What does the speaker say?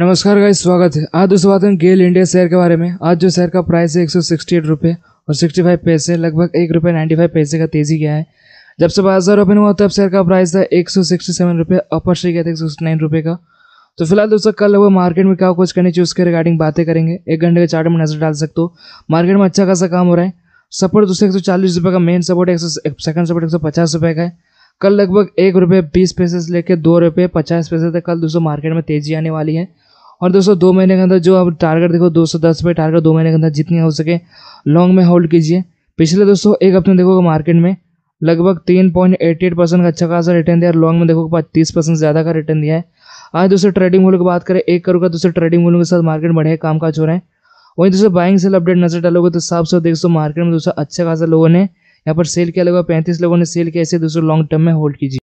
नमस्कार गाइस स्वागत है आज दोस्तों बात करेंगे गेल इंडिया शेयर के बारे में आज जो शेयर का प्राइस है एक सौ सिक्सटी एट रुपये और सिक्सटी फाइव पैसे लगभग एक रुपये नाइन्टी फाइव पैसे का तेजी गया है जब से बाजार ओपन हुआ तब शेयर का प्राइस था एक सौ सिक्सटी सेवन रुपये अपर से गया था एक सौ नाइन रुपये का तो फिलहाल दोस्तों कल वो मार्केट में क्या कुछ करनी चाहिए उसके रिगार्डिंग बातें करेंगे एक घंटे के चार्ट में नजर डाल सकते हो मार्केट में अच्छा खासा काम हो रहा है सपोर्ट दोस्तों एक सौ चालीस रुपये का मेन सपोर्ट एक सौ सेकंड सपोर्ट एक सौ पचास रुपये का है कल लगभग एक रुपये बीस पैसे से लेकर दो रुपये पचास पैसे तक कल दोस्तों मार्केट में तेजी आने वाली है और दोस्तों दो महीने के अंदर जो आप टारगेट देखो 210 पे टारगेट दो महीने के अंदर जितनी हो सके लॉन्ग में होल्ड कीजिए पिछले दोस्तों एक हफ्ते देखो मार्केट में लगभग तीन पॉइंट एटी एट परसेंट का अच्छा खासा रिटर्न दिया और लॉन्ग में देखो तीस परसेंट ज़्यादा का रिटर्न दिया है आज दोस्तों ट्रेडिंग वॉल्यूम की बात करें एक करोड़ का दोस्तों ट्रेडिंग वॉल्यूम के साथ मार्केट बढ़िया काम काज हो रहे हैं वहीं दोस्तों बाइंग सेल अपडेट नजर डालोगे तो साफ सौ देखो मार्केट में दूसरा अच्छा खासा लोगों ने यहाँ पर सेल किया लगभग पैंतीस लोगों ने सेल किया ऐसे दोस्तों लॉन्ग टर्म में होल्ड कीजिए